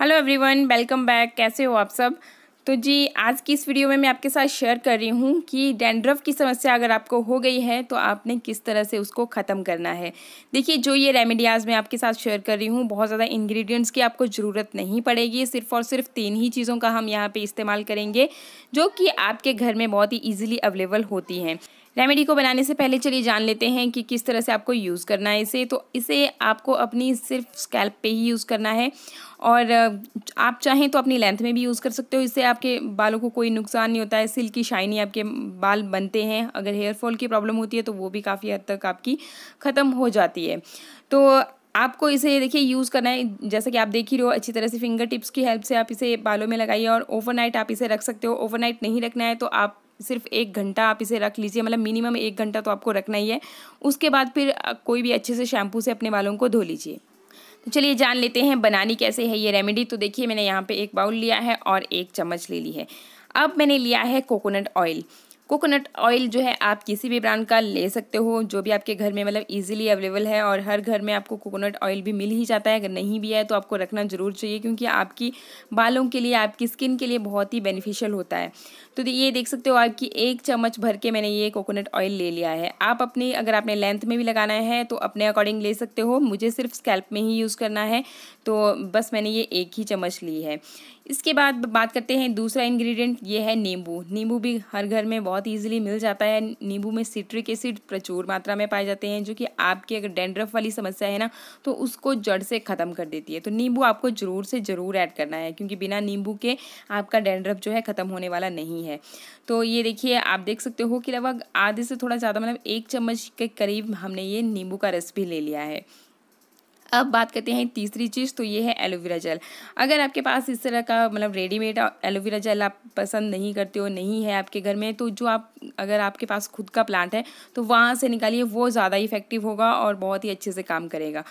hello everyone welcome back कैसे हो आप सब तो जी आज की इस वीडियो में मैं आपके साथ शेयर कर रही हूँ कि डेंड्रफ की समस्या अगर आपको हो गई है तो आपने किस तरह से उसको ख़त्म करना है देखिए जो ये रेमेडियाज़ मैं आपके साथ शेयर कर रही हूँ बहुत ज़्यादा इंग्रेडिएंट्स की आपको ज़रूरत नहीं पड़ेगी सिर्फ और सिर्फ तीन ही चीज़ों का हम यहाँ पर इस्तेमाल करेंगे जो कि आपके घर में बहुत ही ईजिली अवेलेबल होती हैं रेमेडी को बनाने से पहले चलिए जान लेते हैं कि किस तरह से आपको यूज़ करना है इसे तो इसे आपको अपनी सिर्फ स्कैल्प पे ही यूज़ करना है और आप चाहें तो अपनी लेंथ में भी यूज़ कर सकते हो इससे आपके बालों को कोई नुकसान नहीं होता है की शाइनी आपके बाल बनते हैं अगर हेयर फॉल की प्रॉब्लम होती है तो वो भी काफ़ी हद तक आपकी ख़त्म हो जाती है तो आपको इसे देखिए यूज़ करना है जैसा कि आप देख ही रहे हो अच्छी तरह से फिंगर टिप्स की हेल्प से आप इसे बालों में लगाइए और ओवरनाइट आप इसे रख सकते हो ओवरनाइट नहीं रखना है तो आप सिर्फ एक घंटा आप इसे रख लीजिए मतलब मिनिमम एक घंटा तो आपको रखना ही है उसके बाद फिर कोई भी अच्छे से शैम्पू से अपने बालों को धो लीजिए तो चलिए जान लेते हैं बनानी कैसे है ये रेमेडी तो देखिए मैंने यहाँ पे एक बाउल लिया है और एक चम्मच ले ली है अब मैंने लिया है कोकोनट ऑयल कोकोनट ऑयल जो है आप किसी भी ब्रांड का ले सकते हो जो भी आपके घर में मतलब ईजिली अवेलेबल है और हर घर में आपको कोकोनट ऑयल भी मिल ही जाता है अगर नहीं भी है तो आपको रखना ज़रूर चाहिए क्योंकि आपकी बालों के लिए आपकी स्किन के लिए बहुत ही बेनिफिशियल होता है तो ये देख सकते हो आपकी एक चम्मच भर के मैंने ये कोकोनट ऑयल ले लिया है आप अपने अगर आपने लेंथ में भी लगाना है तो अपने अकॉर्डिंग ले सकते हो मुझे सिर्फ स्कैल्प में ही यूज़ करना है तो बस मैंने ये एक ही चम्मच ली है इसके बाद बात करते हैं दूसरा इन्ग्रीडियंट ये है नींबू नींबू भी हर घर में बहुत बहुत ईजिली मिल जाता है नींबू में सिट्रिक एसिड प्रचुर मात्रा में पाए जाते हैं जो कि आपकी अगर डेंड्रफ वाली समस्या है ना तो उसको जड़ से ख़त्म कर देती है तो नींबू आपको ज़रूर से ज़रूर ऐड करना है क्योंकि बिना नींबू के आपका डेंड्रफ जो है ख़त्म होने वाला नहीं है तो ये देखिए आप देख सकते हो कि लगभग आधे से थोड़ा ज़्यादा मतलब एक चम्मच के करीब हमने ये नींबू का रस भी ले लिया है अब बात करते हैं तीसरी चीज़ तो ये है एलोवेरा जेल अगर आपके पास इस तरह का मतलब रेडीमेड एलोवेरा जेल आप पसंद नहीं करते हो नहीं है आपके घर में तो जो आप अगर आपके पास खुद का प्लांट है तो वहाँ से निकालिए वो ज़्यादा इफेक्टिव होगा और बहुत ही अच्छे से काम करेगा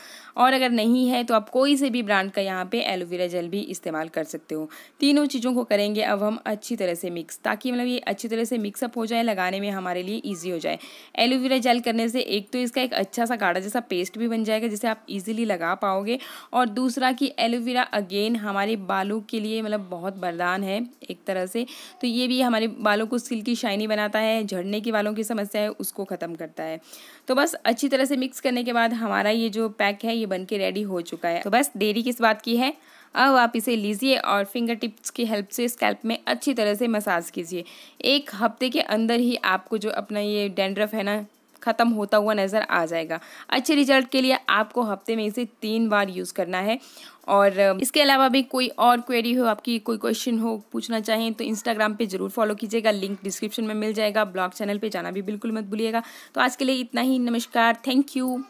और अगर नहीं है तो आप कोई से भी ब्रांड का यहाँ पे एलोवेरा जेल भी इस्तेमाल कर सकते हो तीनों चीज़ों को करेंगे अब हम अच्छी तरह से मिक्स ताकि मतलब ये अच्छी तरह से मिक्सअप हो जाए लगाने में हमारे लिए ईजी हो जाए एलोवेरा जेल करने से एक तो इसका एक अच्छा सा गाढ़ा जैसा पेस्ट भी बन जाएगा जिसे आप ईजिली लगा पाओगे और दूसरा कि एलोवेरा अगेन हमारे बालों के लिए मतलब बहुत बरदान है एक तरह से तो ये भी हमारे बालों को स्किल की शाइनी बनाता है है झड़ने की वालों की समस्या है उसको ख़त्म करता है तो बस अच्छी तरह से मिक्स करने के बाद हमारा ये जो पैक है ये बन के रेडी हो चुका है तो बस देरी किस बात की है अब आप इसे लीजिए और फिंगर टिप्स की हेल्प से स्कैल्प में अच्छी तरह से मसाज कीजिए एक हफ्ते के अंदर ही आपको जो अपना ये डेंड्रफ है ना ख़त्म होता हुआ नज़र आ जाएगा अच्छे रिजल्ट के लिए आपको हफ्ते में इसे तीन बार यूज़ करना है और इसके अलावा भी कोई और क्वेरी हो आपकी कोई क्वेश्चन हो पूछना चाहें तो इंस्टाग्राम पे ज़रूर फॉलो कीजिएगा लिंक डिस्क्रिप्शन में मिल जाएगा ब्लॉग चैनल पे जाना भी बिल्कुल मत भूलिएगा तो आज के लिए इतना ही नमस्कार थैंक यू